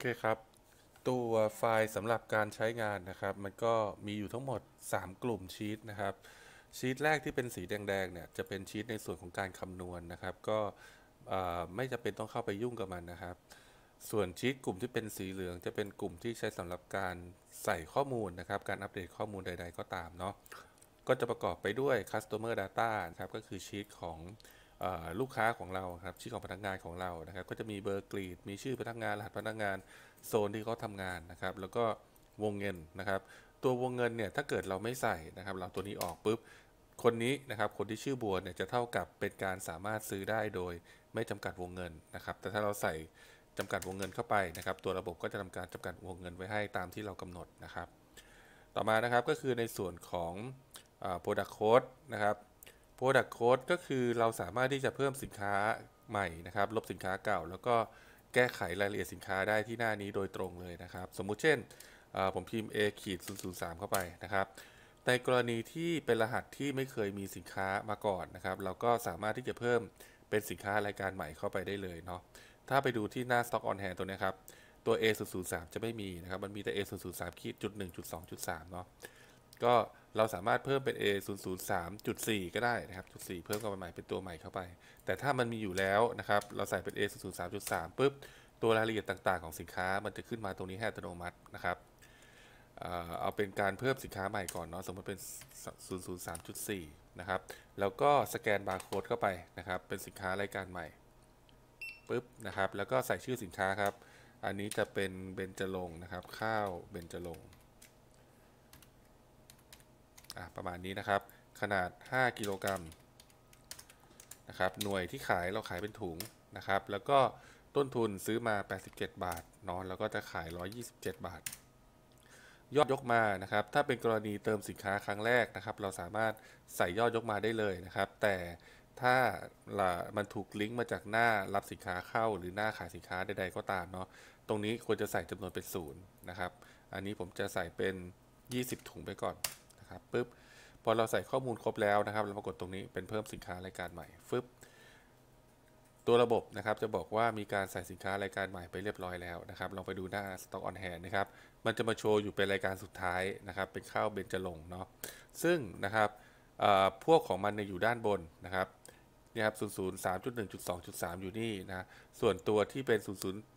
เคครับ ตัวไฟล์สำหรับการใช้งานนะครับ มันก็มีอยู่ทั้งหมด 3 กลุ่ม ชีตนะครับชีตแรกที่เป็นสีแดงๆเนี่ยจะเป็นชีตในส่วนของการคำนวณนนะครับ ก็ไม่จะเป็นต้องเข้าไปยุ่งกับมันนะครับ ส่วน ชีตกลุ่มที่เป็นสีเหลือง จะเป็นกลุ่มที่ใช้สำหรับการใส่ข้อมูลนะครับ การอัปเดตข้อมูลใดๆก็ตามเนาะก็จะประกอบไปด้วย customer data ครับก็คือชีตของลูกค้าของเราครับชื่อของพนักงานของเรานะครับก็จะมีเบอร์กรีดมีชื่อพนักงานรหัสพนักงานโซนที่เขาทางานนะครับ แล้วก็วงเงินนะครับ ตัววงเงินเนี่ยถ้าเกิดเราไม่ใส่นะครับ เราตัวนี้ออกปุ๊บคนนี้นะครับคนที่ชื่อบัวเนี่ยจะเท่ากับเป็นการสามารถซื้อได้โดยไม่จำกัดวงเงินนะครับ แต่ถ้าเราใส่จำกัดวงเงินเข้าไปนะครับ ตัวระบบก็จะทำการจำกัดวงเงินไว้ให้ตามที่เรากำหนดนะครับ ต่อมานะครับก็คือในส่วนของ Product Code นะครับ Product Code ก็คือเราสามารถที่จะเพิ่มสินค้าใหม่นะครับลบสินค้าเก่า แล้วก็แก้ไขรายละเอียดสินค้าได้ที่หน้านี้โดยตรงเลยนะครับ สมมุติเช่น ผมพิมพ์ a ขีด003 เข้าไปนะครับในกรณีที่เป็นรหัสที่ไม่เคยมีสินค้ามาก่อนนะครับเราก็สามารถที่จะเพิ่มเป็นสินค้ารายการใหม่เข้าไปได้เลยเนาะถ้าไปดูที่หน้า Stock on Hand ตัวนี้ครับตัว A003 จะไม่มีนะครับมันมีแต่ A003 ขีดจุด1.2.3เนาะก็เราสามารถเพิ่มเป็น A 0 0 3 4ก็ได้นะครับจุด4เพิ่มเข้าไปใหม่เป็นตัวใหม่เข้าไป แต่ถ้ามันมีอยู่แล้วนะครับ เราใส่เป็น A 0 0 3 3ปุ๊บ ตัวรายละเอียดต่างๆของสินค้ามันจะขึ้นมาตรงนี้ให้อัตโนมัตินะครับ เอาเป็นการเพิ่มสินค้าใหม่ก่อนเนาะสมมติเป็น 003.4 นะครับ แล้วก็สแกนบาร์โค้ดเข้าไปนะครับ เป็นสินค้ารายการใหม่ปุ๊บนะครับ แล้วก็ใส่ชื่อสินค้าครับ อันนี้จะเป็นเบนจลงนะครับ ข้าวเบนจลงประมาณนี้นะครับ ขนาด 5 กิโลกรัมนะครับ หน่วยที่ขายเราขายเป็นถุงนะครับ แล้วก็ต้นทุนซื้อมา 87 บาทนอนแล้วก็จะขาย 127 บาท ยอดยกมานะครับ ถ้าเป็นกรณีเติมสินค้าครั้งแรกนะครับ เราสามารถใส่ยอดยกมาได้เลยนะครับ แต่ถ้ามันถูกลิงก์มาจากหน้ารับสินค้าเข้าหรือหน้าขายสินค้าใดๆ ก็ตามเนาะ ตรงนี้ควรจะใส่จำนวนเป็นศูนย์นะครับ อันนี้ผมจะใส่เป็น 20 ถุงไปก่อนครับปึ๊บพอเราใส่ข้อมูลครบแล้วนะครับเรามากดตรงนี้เป็นเพิ่มสินค้ารายการใหม่ ฟึบ ตัวระบบนะครับจะบอกว่ามีการใส่สินค้ารายการใหม่ไปเรียบร้อยแล้วนะครับลองไปดูหน้า Stock on Hand นะครับมันจะมาโชว์อยู่เป็นรายการสุดท้ายนะครับเป็นข้าวเบญจลงเนาะซึ่งนะครับพวกของมันเนี่ยอยู่ด้านบนนะครับนี่ครับ003.1.2.3 อยู่นี่นะส่วนตัวที่เป็น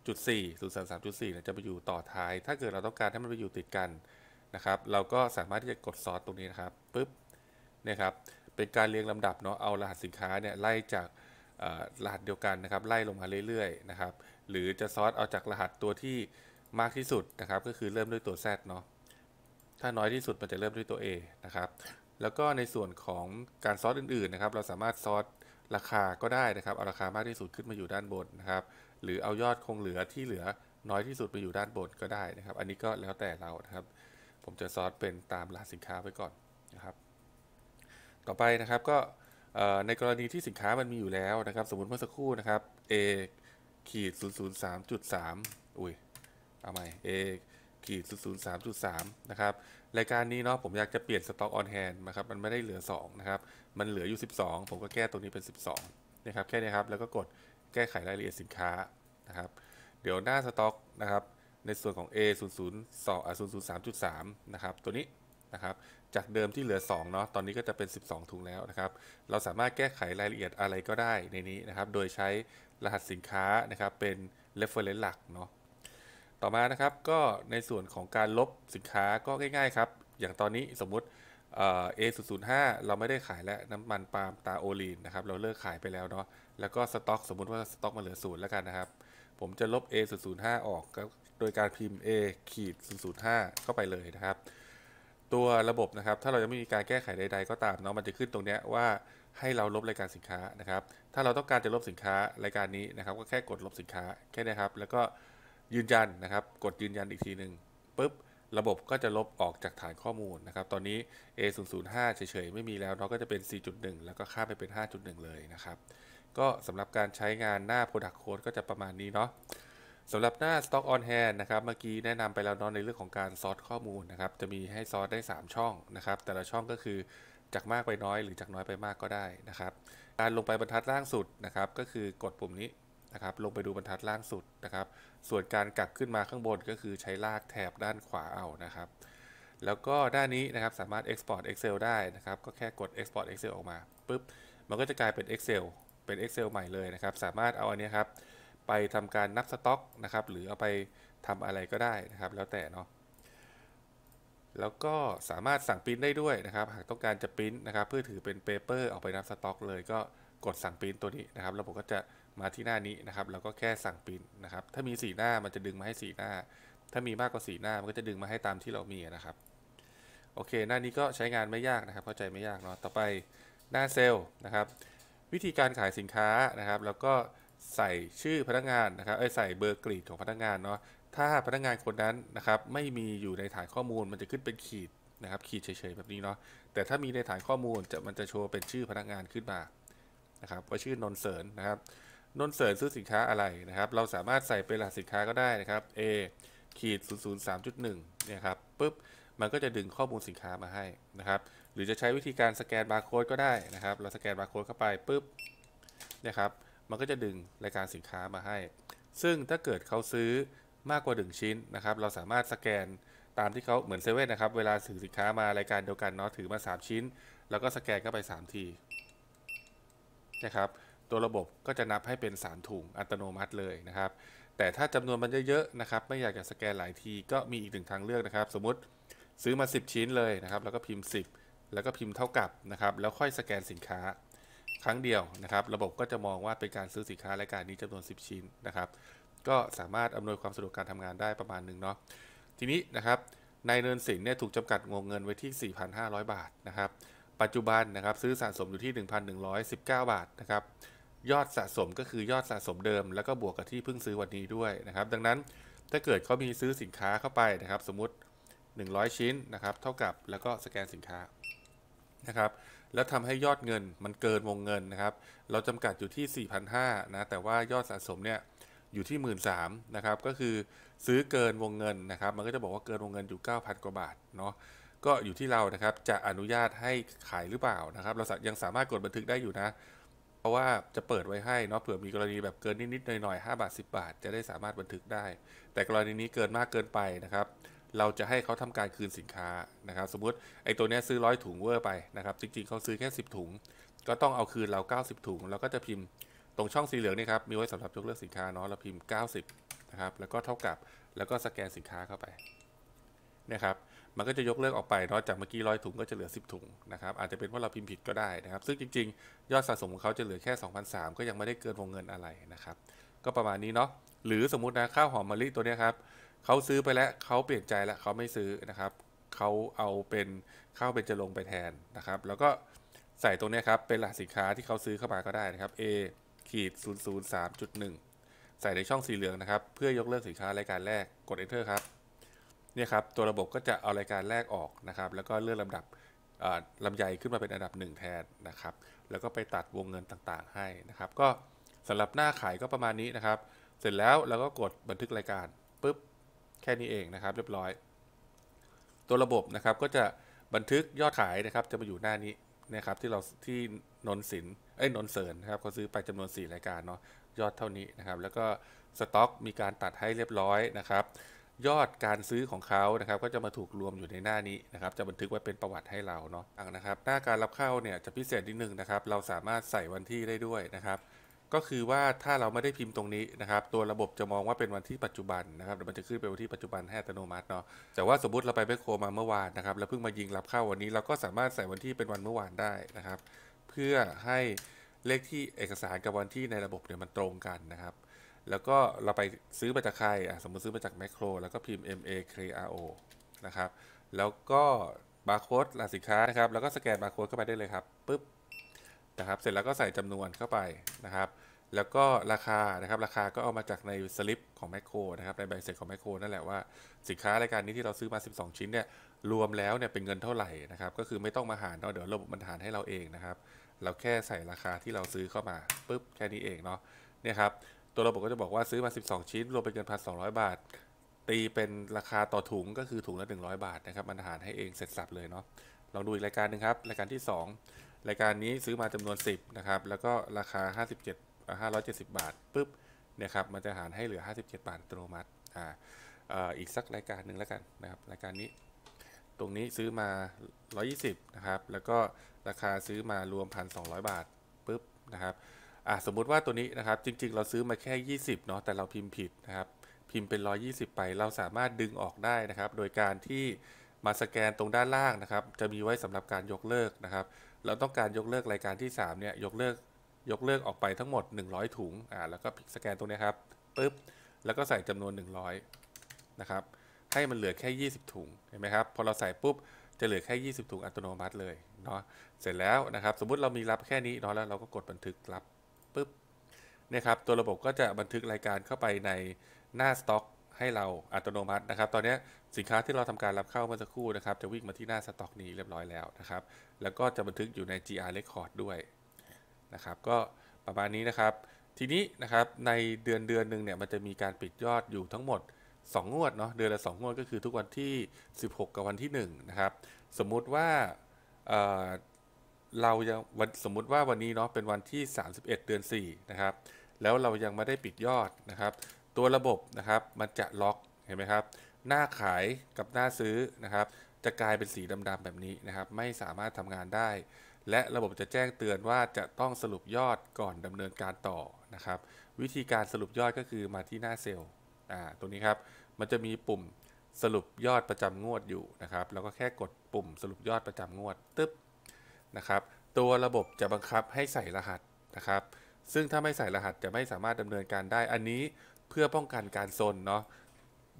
00.4 033.4เนี่ยจะไปอยู่ต่อท้าย ถ้าเกิดเราต้องการให้มันไปอยู่ติดกันนะครับ เราก็สามารถที่จะกดซอสตรงนี้นะครับปุ๊บ เนี่ยครับ เป็นการเรียงลำดับเนาะ เอารหัสสินค้าเนี่ยไล่จากรหัสเดียวกันนะครับ ไล่ลงมาเรื่อยๆนะครับ หรือจะซอสเอาจากรหัสตัวที่มากที่สุดนะครับ ก็คือเริ่มด้วยตัว Z เนาะ ถ้าน้อยที่สุดมันจะเริ่มด้วยตัว A นะครับ แล้วก็ในส่วนของการซอสอื่นๆนะครับ เราสามารถซอสราคา ก็ได้นะครับ เอาราคามากที่สุดขึ้นมาอยู่ด้านบนนะครับ หรือเอายอดคงเหลือที่เหลือน้อยที่สุดไปอยู่ด้านบนก็ได้นะครับ อันนี้ก็แล้วแต่เรานะครับผมจะซอสเป็นตามราคสสินค้าไว้ก่อนนะครับ ต่อไปนะครับก็ในกรณีที่สินค้ามันมีอยู่แล้วนะครับ สมมติเมื่อสักครู่นะครับ A ขีด 003.3 อุ้ยเอาใหม่ A ขีด 003.3 นะครับรายการนี้เนาะผมอยากจะเปลี่ยน็อกออนแฮนด์นะครับมันไม่ได้เหลือ2นะครับมันเหลืออยู่ 12 ผมก็แก้ตรงนี้เป็น 12นะครับ แค่นี้ครับแล้วก็กดแก้ไขรายละเอียดสินค้านะครับ เดี๋ยวหน้าสต็อกนะครับในส่วนของ A 0 0 2 0 0 3 3นะครับ ตัวนี้นะครับ จากเดิมที่เหลือ2เนาะ ตอนนี้ก็จะเป็น 12ถุงแล้วนะครับ เราสามารถแก้ไขรายละเอียดอะไรก็ได้ในนี้นะครับ โดยใช้รหัสสินค้านะครับเป็น reference หลักเนาะ ต่อมานะครับก็ในส่วนของการลบสินค้าก็ง่ายๆครับ อย่างตอนนี้สมมุติเอศูนย์ห้าเราไม่ได้ขายแล้ว น้ำมันปาล์มตาโอลีนนะครับ เราเลิกขายไปแล้วเนาะ แล้วก็สต็อกสมมุติว่าสต็อกมาเหลือศูนย์แล้วกันนะครับผมจะลบ a 0 0 5ออกโดยการพิมพ์ a ขีด0 0 5เข้าไปเลยนะครับ ตัวระบบนะครับถ้าเรายังไม่มีการแก้ไขใดๆ ก็ตามเนาะมันจะขึ้นตรงนี้ว่าให้เราลบรายการสินค้านะครับ ถ้าเราต้องการจะลบสินค้ารายการนี้นะครับก็แค่กดลบสินค้าแค่นี้ครับ แล้วก็ยืนยันนะครับกดยืนยันอีกทีหนึ่งปุ๊บระบบก็จะลบออกจากฐานข้อมูลนะครับ ตอนนี้ A005 เฉยๆไม่มีแล้วเนาะก็จะเป็น 4.1 แล้วก็ข้ามไปเป็น 5.1 เลยนะครับก็สำหรับการใช้งานหน้า Product Code ก็จะประมาณนี้เนาะสำหรับหน้า Stock on Hand นะครับ เมื่อกี้แนะนำไปแล้วเนาะในเรื่องของการซอร์ข้อมูลนะครับ จะมีให้ซอร์ได้ 3 ช่อง นะครับ แต่ละช่องก็คือจากมากไปน้อยหรือจากน้อยไปมากก็ได้นะครับการลงไปบรรทัดล่างสุดนะครับก็คือกดปุ่มนี้นะครับลงไปดูบรรทัดล่างสุดนะครับส่วนการกลับขึ้นมาข้างบนก็คือใช้ลากแถบด้านขวาเอานะครับแล้วก็ด้านนี้นะครับสามารถ Export Excel ได้นะครับ ก็แค่กด Export Excel ออกมาปุ๊บมันก็จะกลายเป็น Excel เป็น Excel ใหม่เลยนะครับ สามารถเอาอันนี้ครับไปทำการนับสต็อกนะครับ หรือเอาไปทำอะไรก็ได้นะครับ แล้วแต่เนาะ แล้วก็สามารถสั่งพิมพ์ได้ด้วยนะครับ หากต้องการจะพิมพ์นะครับ เพื่อถือเป็นเปเปอร์เอาไปนับสต็อก เลย ก็กดสั่งพิมพ์ตัวนี้นะครับระบบก็จะมาที่หน้านี้นะครับแล้วก็แค่สั่งพิมพ์นะครับ ถ้ามีสีหน้ามันจะดึงมาให้สีหน้า ถ้ามีมากกว่าสีหน้ามันก็จะดึงมาให้ตามที่เรามีนะครับ โอเคหน้านี้ก็ใช้งานไม่ยากนะครับ เข้าใจไม่ยากเนาะต่อไปหน้าเซลล์นะครับวิธีการขายสินค้านะครับแล้วก็ใส่ชื่อพนักงานนะครับใส่เบอร์กรีดของพนักงานเนาะถ้าพนักงานคนนั้นนะครับ ไม่มีอยู่ในฐานข้อมูลมันจะขึ้นเป็นขีดนะครับขีดเฉยๆแบบนี้เนาะแต่ถ้ามีในฐานข้อมูลจะมันจะโชว์เป็นชื่อพนักงานขึ้นมานะครับว่าชื่อนนเสริญนะครับนนเสริญซื้อสินค้าอะไรนะครับ เราสามารถใส่เป็นรหัสสินค้าก็ได้นะครับ A ขีด0 0 3 1เนี่ยครับปุ๊บมันก็จะดึงข้อมูลสินค้ามาให้นะครับหรือจะใช้วิธีการสแกนบาร์โค้ดก็ได้นะครับ เราสแกนบาร์โค้ดเข้าไปปุ๊บนะครับมันก็จะดึงรายการสินค้ามาให้ ซึ่งถ้าเกิดเขาซื้อมากกว่า 1 ชิ้นนะครับเราสามารถสแกนตามที่เขาเหมือนเซเว่นนะครับเวลาถือสินค้ามารายการเดียวกันเนาะถือมา 3 ชิ้น แล้วก็สแกนเข้าไป3ทีนะครับตัวระบบก็จะนับให้เป็น3ถุงอัตโนมัติเลยนะครับแต่ถ้าจำนวนมันเยอะๆนะครับไม่อยากจะสแกนหลายทีก็มีอีกหนึ่งทางเลือกนะครับสมมติซื้อมา 10 ชิ้นเลยนะครับแล้วก็พิมพ์ 10แล้วก็พิมพ์เท่ากับนะครับ แล้วค่อยสแกนสินค้า ครั้งเดียวนะครับ ระบบก็จะมองว่าเป็นการซื้อสินค้ารายการนี้จำนวน 10 ชิ้นนะครับ ก็สามารถอำนวยความสะดวกการทำงานได้ประมาณหนึ่งเนาะ ทีนี้นะครับนายเนินสินเนี่ยถูกจำกัดงงเงินไว้ที่ 4,500 บาทนะครับ ปัจจุบันนะครับซื้อสะสมอยู่ที่ 1,119 บาทนะครับ ยอดสะสมก็คือยอดสะสมเดิม แล้วก็บวกกับที่เพิ่งซื้อวันนี้ด้วยนะครับ ดังนั้นถ้าเกิดเขามีซื้อสินค้าเข้าไปนะครับ สมมติ 100 ชิ้นนะครับเท่ากับแล้วก็สแกนสินค้านะครับแล้วทำให้ยอดเงินมันเกินวงเงินนะครับเราจำกัดอยู่ที่ 4,500นะแต่ว่ายอดสะสมเนี่ยอยู่ที่ 1 3ื่นนะครับก็คือซื้อเกินวงเงินนะครับ มันก็จะบอกว่าเกินวงเงินอยู่ 9,000 กว่าบาทเนาะก็อยู่ที่เรานะครับจะอนุญาตให้ขายหรือเปล่านะครับ เรายังสามารถกดบันทึกได้อยู่นะเพราะว่าจะเปิดไว้ให้เนาะเผื่อมีกรณีแบบเกินนิดๆหน่อยๆ5บาท10บาท จะได้สามารถบันทึกได้ แต่กรณีนี้เกินมากเกินไปนะครับเราจะให้เขาทำการคืนสินค้านะครับ สมมุติไอ้ตัวนี้ซื้อร้อยถุงเวอร์ไปนะครับจริงๆเขาซื้อแค่ 10 ถุงก็ต้องเอาคืนเรา 90 ถุงเราก็จะพิมพ์ตรงช่องสีเหลืองนี่ครับมีไว้สำหรับยกเลิกสินค้าเนาะเราพิมพ์90นะครับแล้วก็เท่ากับแล้วก็สแกนสินค้าเข้าไปนะครับมันก็จะยกเลิกออกไปเนาะจากเมื่อกี้ร้อยถุงก็จะเหลือ 10 ถุงนะครับอาจจะเป็นว่าเราพิมพ์ผิดก็ได้นะครับ ซึ่งจริงๆยอดสะสมของเขาจะเหลือแค่2,003ก็ยังไม่ได้เกินวงเงินอะไรนะครับ ก็ประมาณนี้เนาะหรือสมมตินะข้าวหอมมะลิตัวนี้ครับเขาซื้อไปแล้ว เขาเปลี่ยนใจแล้ว เขาไม่ซื้อนะครับ เขาเอาเป็นข้าวเบญจรงไปแทนนะครับ แล้วก็ใส่ตรงนี้ครับ เป็นรหัสสินค้าที่เขาซื้อเข้ามาก็ได้นะครับ A ขีด003.1ใส่ในช่องสีเหลืองนะครับ เพื่อยกเลิกสินค้ารายการแรก กด enter ครับ เนี่ยครับ ตัวระบบก็จะเอารายการแรกออกนะครับ แล้วก็เลื่อนลำดับลำใหญ่ขึ้นมาเป็นอันดับหนึ่งแทนนะครับ แล้วก็ไปตัดวงเงินต่างๆ ให้นะครับ ก็สำหรับหน้าขายก็ประมาณนี้นะครับ เสร็จแล้วเราก็กดบันทึกรายการปุ๊บแค่นี้เองนะครับเรียบร้อย ตัวระบบนะครับก็จะบันทึกยอดขายนะครับ จะมาอยู่หน้านี้นะครับ ที่เราที่นนสินเอ้ยนนเสริญนะครับเขาซื้อไปจำนวน 4 รายการเนาะยอดเท่านี้นะครับ แล้วก็สต็อกมีการตัดให้เรียบร้อยนะครับ ยอดการซื้อของเขานะครับ ก็จะมาถูกรวมอยู่ในหน้านี้นะครับ จะบันทึกไว้เป็นประวัติให้เราเนาะนะครับหน้าการรับเข้าเนี่ยจะพิเศษนิดนึงนะครับ เราสามารถใส่วันที่ได้ด้วยนะครับก็คือว่าถ้าเราไม่ได้พิมพ์ตรงนี้นะครับ ตัวระบบจะมองว่าเป็นวันที่ปัจจุบันนะครับเดี๋ยวมันจะขึ้นเป็นวันที่ปัจจุบันแห้อัตโนมัติเนาะแต่ว่าสมมติเราไปแมคโครมาเมื่อวานนะครับ แล้วเพิ่งมายิงรับเข้าวันนี้ เราก็สามารถใส่วันที่เป็นวันเมื่อวานได้นะครับ เพื่อให้เลขที่เอกสารกับวันที่ในระบบเนี่ยมันตรงกันนะครับ แล้วก็เราไปซื้อมาจากใครอ่ะสมมติซื้อมาจากแมคโครแล้วก็พิมพ์ ma cro นะครับแล้วก็บาร์โค้ดรหัสสินค้านะครับ แล้วก็สแกนบาร์โค้ดเข้าไปได้เลยครับปุ๊บนะครับ เสร็จแล้วก็ใส่จำนวนเข้าไปนะครับแล้วก็ราคานะครับ ราคาก็เอามาจากในสลิปของแมคโครนะครับ ในใบเสร็จของแมคโครนั่นแหละว่าสินค้ารายการนี้ที่เราซื้อมา 12 ชิ้นเนี่ยรวมแล้วเนี่ยเป็นเงินเท่าไหร่นะครับ ก็คือไม่ต้องมาหารเนาะ เดี๋ยวระบบมันหารให้เราเองนะครับ เราแค่ใส่ราคาที่เราซื้อเข้ามาปุ๊บแค่นี้เองเนาะ เนี่ยครับ ตัวระบบก็จะบอกว่าซื้อมา 12 ชิ้น รวมเป็นเงินพันสองบาท ตีเป็นราคาต่อถุงก็คือถุงละ100 บาทนะครับ มันหารให้เองเสร็จสับเลยเนาะ ลองดูอีกรายการหนึ่งครับ รายการที่ 2 รายการนี้ซื้อมาจำนวน 10นะครับแล้วก็ราคา 57 570 บาทปุ๊บเนี่ยครับมันจะหารให้เหลือ 57 บาทอัตโนมัติอ่าอีกสักรายการหนึ่งแล้วกันนะครับรายการนี้ ตรงนี้ซื้อมา 120นะครับแล้วก็ราคาซื้อมารวม 1,200 บาทปุ๊บนะครับอ่าสมมุติว่าตัวนี้นะครับจริงๆ เราซื้อมาแค่ 20เนาะแต่เราพิมพ์ผิดนะครับพิมพ์เป็น 120 ไปเราสามารถดึงออกได้นะครับโดยการที่มาสแกนตรงด้านล่างนะครับจะมีไว้สำหรับการยกเลิกนะครับเราต้องการยกเลิกรายการที่3เนี่ยยกเลิกยกเลิกออกไปทั้งหมด 100 ถุงอ่าแล้วก็สแกนตรงนี้ครับปึ๊บ แล้วก็ใส่จำนวน 100 นะครับ ให้มันเหลือแค่ 20 ถุง เห็นไหมครับ พอเราใส่ปุ๊บ จะเหลือแค่ 20 ถุงอัตโนมัติเลย เนาะ เสร็จแล้วนะครับ สมมุติเรามีรับแค่นี้เนาะแล้วเราก็กดบันทึกรับปุ๊บ เนี่ยครับ ตัวระบบก็จะบันทึกรายการเข้าไปในหน้าสต็อกให้เราอัตโนมัตินะครับ ตอนนี้สินค้าที่เราทำการรับเข้าเมื่อสักครู่นะครับ จะวิ่งมาที่หน้าสต็อกนี้เรียบร้อยแล้วนะครับ แล้วก็จะบันทึกอยู่ใน GR Record ด้วยนะครับก็ประมาณนี้นะครับทีนี้นะครับในเดือนเดือนหนึ่งเนี่ยมันจะมีการปิดยอดอยู่ทั้งหมด2งวดเนาะเดือนละ2งวดก็คือทุกวันที่ 16 กับวันที่1นะครับสมมุติว่าเรายังสมมุติว่าวันนี้เนาะเป็นวันที่ 31 เดือน4นะครับแล้วเรายังไม่ได้ปิดยอดนะครับ ตัวระบบนะครับมันจะล็อกเห็นไหมครับหน้าขายกับหน้าซื้อนะครับ จะกลายเป็นสีดำๆแบบนี้นะครับไม่สามารถทำงานได้และระบบจะแจ้งเตือนว่าจะต้องสรุปยอดก่อนดำเนินการต่อนะครับ วิธีการสรุปยอดก็คือมาที่หน้าเซลล์อ่าตรงนี้ครับ มันจะมีปุ่มสรุปยอดประจำงวดอยู่นะครับแล้วก็แค่กดปุ่มสรุปยอดประจำงวดตึ๊บนะครับ ตัวระบบจะบังคับให้ใส่รหัสนะครับ ซึ่งถ้าไม่ใส่รหัสจะไม่สามารถดำเนินการได้อันนี้เพื่อป้องกันการซนเนาะ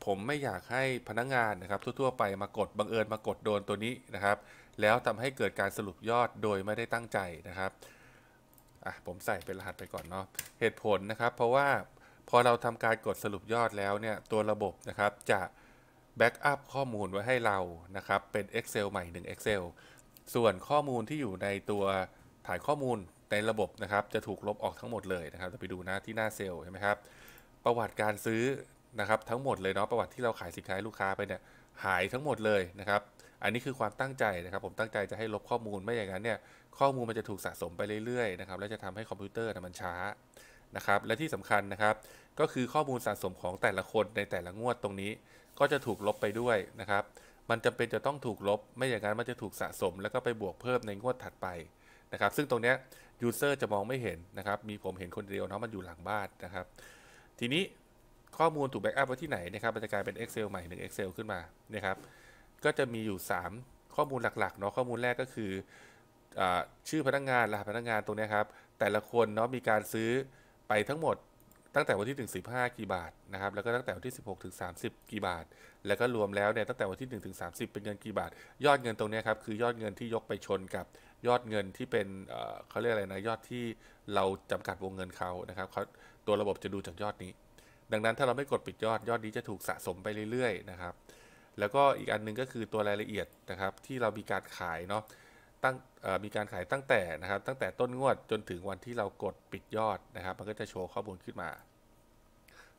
ผมไม่อยากให้พนักงงานนะครับ ทั่ว ๆ ไปมากดบังเอิญมากดโดนตัวนี้นะครับแล้วทำให้เกิดการสรุปยอดโดยไม่ได้ตั้งใจนะครับ อ่ะผมใส่เป็นรหัสไปก่อนเนาะ เหตุผลนะครับ เพราะว่าพอเราทำการกดสรุปยอดแล้วเนี่ยตัวระบบนะครับ จะแบ็กอัพข้อมูลไว้ให้เรานะครับ เป็น Excel ใหม่ 1 Excel ส่วนข้อมูลที่อยู่ในตัวฐานข้อมูลในระบบนะครับ จะถูกลบออกทั้งหมดเลยนะครับจะไปดูนะที่หน้าเซลล์ใช่ไหมครับ ประวัติการซื้อนะครับ ทั้งหมดเลยเนาะประวัติที่เราขายสินค้าให้ลูกค้าไปเนี่ยหายทั้งหมดเลยนะครับอันนี้คือความตั้งใจนะครับผมตั้งใจจะให้ลบข้อมูลไม่อย่างนั้นเนี่ยข้อมูลมันจะถูกสะสมไปเรื่อยๆนะครับและจะทำให้คอมพิวเตอร์มันช้านะครับ และที่สำคัญนะครับ ก็คือข้อมูลสะสมของแต่ละคนในแต่ละงวดตรงนี้ ก็จะถูกลบไปด้วยนะครับ มันจำเป็นจะต้องถูกลบไม่อย่างนั้นมันจะถูกสะสมแล้วก็ไปบวกเพิ่มในงวดถัดไปนะครับ ซึ่งตรงเนี้ยยูเซอร์จะมองไม่เห็นนะครับมีผมเห็นคนเดียวเนาะมันอยู่หลังบ้านนะครับ ทีนี้ข้อมูลถูกแบ็กอัพไว้ที่ไหนนะครับมันจะกลายเป็น Excel ใหม่หนึ่ง Excel ขึ้นมานะครับก็จะมีอยู่ 3 ข้อมูลหลักๆเนาะข้อมูลแรกก็คืออชื่อพนักงงานรหัสพนักงงานตรงนี้ครับ แต่ละคนเนาะมีการซื้อไปทั้งหมดตั้งแต่วันที่1 15กี่บาทนะครับแล้วก็ตั้งแต่วันที่ 16ถึง30กี่บาท แล้วก็รวมแล้วเนี่ยตั้งแต่วันที่1ถึง30 เป็นเงินกี่บาท ยอดเงินตรงนี้ครับ คือยอดเงินที่ยกไปชนกับยอดเงินที่เป็นเขาเรียกอะไรนะยอดที่เราจำกัดวงเงินเขานะครับเขาตัวระบบจะดูจากยอดนี้ ดังนั้นถ้าเราไม่กดปิดยอดยอดนี้จะถูกสะสมไปเรื่อยๆนะครับแล้วก็อีกอันนึงก็คือตัวรายละเอียดนะครับที่เรามีการขายเนาะตั้งมีการขายตั้งแต่นะครับตั้งแต่ต้นงวดจนถึงวันที่เรากดปิดยอดนะครับมันก็จะโชว์ข้อมูลขึ้นมา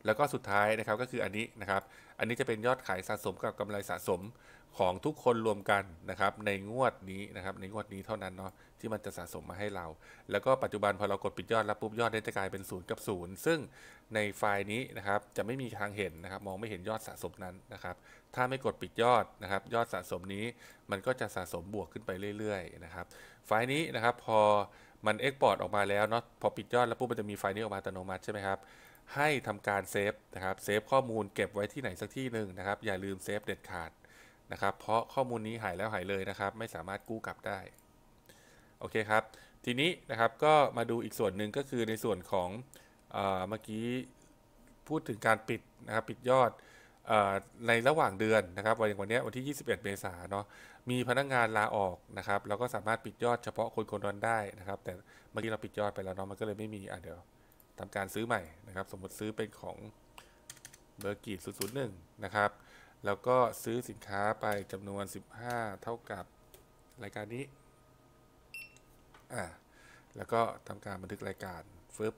แล้วก็สุดท้ายนะครับก็คืออันนี้นะครับ อันนี้จะเป็นยอดขายสะสมกับกำไรสะสมของทุกคนรวมกันนะครับ ในงวดนี้นะครับในงวดนี้เท่านั้นเนาะที่มันจะสะสมมาให้เราแล้วก็ปัจจุบันพอเรากดปิดยอดแล้วปุ๊บยอด้จะกลายเป็นศูนย์กับศูนย์ซึ่งในไฟล์นี้นะครับจะไม่มีทางเห็นนะครับ มองไม่เห็นยอดสะสมนั้นนะครับถ้าไม่กดปิดยอดนะครับ ยอดสะสมนี้ มันก็จะสะสมบวกขึ้นไปเรื่อยๆ นะครับ ไฟล์นี้นะครับพอมันเอ็กพอร์ตออกมาแล้วเนาะพอปิดยอด แล้วปุ๊บมันจะมีไฟล์นี้ออกมาอัตโนมัติใช่ไหมครับให้ทำการเซฟนะครับ เซฟข้อมูลเก็บไว้ที่ไหนสักที่หนึ่งนะครับ อย่าลืมเซฟเด็ดขาดนะครับ เพราะข้อมูลนี้หายแล้วหายเลยนะครับ ไม่สามารถกู้กลับได้ โอเคครับ ทีนี้นะครับ ก็มาดูอีกส่วนหนึ่งก็คือในส่วนของเมื่อกี้พูดถึงการปิดนะครับ ปิดยอดในระหว่างเดือนนะครับ วันวันนี้วันที่ 21 เมษายนเนาะ มีพนักงงานลาออกนะครับ แล้วก็สามารถปิดยอดเฉพาะคนคนนั้นได้นะครับ แต่เมื่อกี้เราปิดยอดไปแล้วเนาะ มันก็เลยไม่มีอ่ะเดี๋ยวทำการซื้อใหม่นะครับ สมมติซื้อเป็นของเบอร์กีดย์หนนึ่งะครับ แล้วก็ซื้อสินค้าไปจำนวน 15 เท่ากับรายการนี้อ่าแล้วก็ทำการบันทึกรายการฟึบ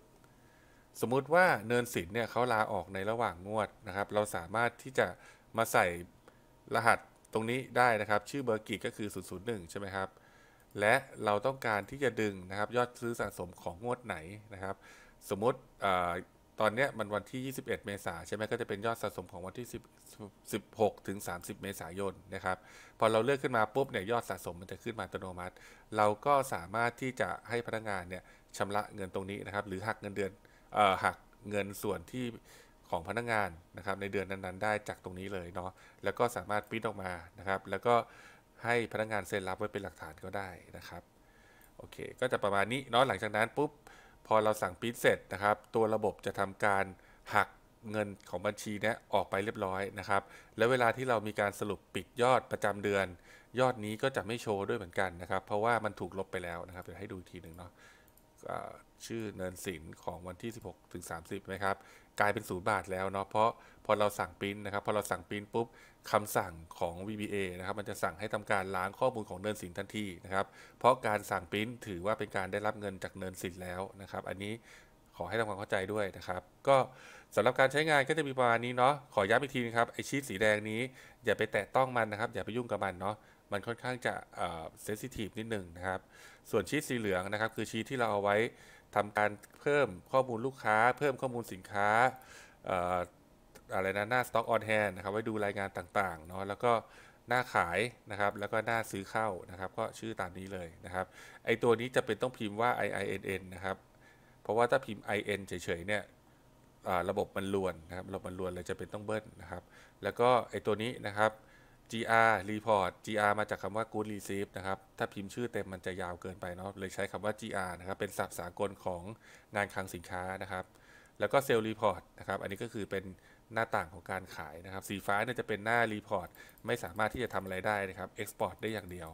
สมมุติว่าเนินสินเนี่ยเขาลาออกในระหว่างงวดนะครับ เราสามารถที่จะมาใส่รหัสตรงนี้ได้นะครับ ชื่อเบอร์กีก็คือ001ใช่ไหมครับ และเราต้องการที่จะดึงนะครับยอดซื้อสะสมของงวดไหนนะครับสมมติตอนนี้มันวันที่ 21 เมษาใช่ไหมก็จะเป็นยอดสะสมของวันที่ 1 6ถึง30 เมษายนนะครับ พอเราเลือกขึ้นมาปุ๊บเนี่ยยอดสะสมมันจะขึ้นมาอัตโนมัติ เราก็สามารถที่จะให้พนักงานเนี่ยชำระเงินตรงนี้นะครับ หรือหักเงินเดือนหักเงินส่วนที่ของพนักงานนะครับในเดือนนั้น ๆ ได้จากตรงนี้เลยเนาะแล้วก็สามารถปิ้นออกมานะครับ แล้วก็ให้พนักงานเซ็นรับไว้เป็นหลักฐานก็ได้นะครับโอเค ก็จะประมาณนี้เนาะหลังจากนั้นปุ๊บพอเราสั่งปิดเสร็จนะครับ ตัวระบบจะทำการหักเงินของบัญชีนี้ออกไปเรียบร้อยนะครับ แล้วเวลาที่เรามีการสรุปปิดยอดประจำเดือน ยอดนี้ก็จะไม่โชว์ด้วยเหมือนกันนะครับ เพราะว่ามันถูกลบไปแล้วนะครับเดี๋ยวให้ดูอีกทีหนึ่งเนาะชื่อเนินสินของวันที่ 16 ถึง 30นะครับกลายเป็นศูนย์บาทแล้วเนาะเพราะพอเราสั่งปริ้นนะครับพอเราสั่งปริ้นปุ๊บคำสั่งของ VBA นะครับมันจะสั่งให้ทำการล้างข้อมูลของเนินสินทันทีนะครับ เพราะการสั่งปริ้นถือว่าเป็นการได้รับเงินจากเนินสินแล้วนะครับ อันนี้ขอให้ทำความเข้าใจด้วยนะครับก็สำหรับการใช้งานก็จะมีประมาณนี้เนาะขอย้ำอีกทีนะครับไอชีตสีแดงนี้ อย่าไปแตะต้องมันนะครับ อย่าไปยุ่งกับมันเนาะมันค่อนข้างจะเซสซิทีฟนิดนึงนะครับส่วนชีตสีเหลืองนะครับคือชีตที่เราเอาไว้ทำการเพิ่มข้อมูลลูกค้า เพิ่มข้อมูลสินค้าอะไรนะหน้า Stock on hand นะครับไว้ดูรายงานต่างๆเนาะแล้วก็หน้าขายนะครับ แล้วก็หน้าซื้อเข้านะครับ ก็ชื่อตามนี้เลยนะครับไอตัวนี้จะเป็นต้องพิมพ์ว่า IINN นะครับ เพราะว่าถ้าพิมพ์ IN เฉยๆเนี่ยระบบมันลวนนะครับระบบมันลวนเลยจะเป็นต้องเบิ้ลนะครับ แล้วก็ไอตัวนี้นะครับ GR report GR มาจากคำว่า good receive นะครับถ้าพิมพ์ชื่อเต็มมันจะยาวเกินไปเนาะเลยใช้คำว่า GR นะครับเป็นศัพท์สากลของงานคลังสินค้านะครับแล้วก็ sell report นะครับอันนี้ก็คือเป็นหน้าต่างของการขายนะครับสีฟ้าเนี่ยจะเป็นหน้า report ไม่สามารถที่จะทำอะไรได้นะครับ export ได้อย่างเดียว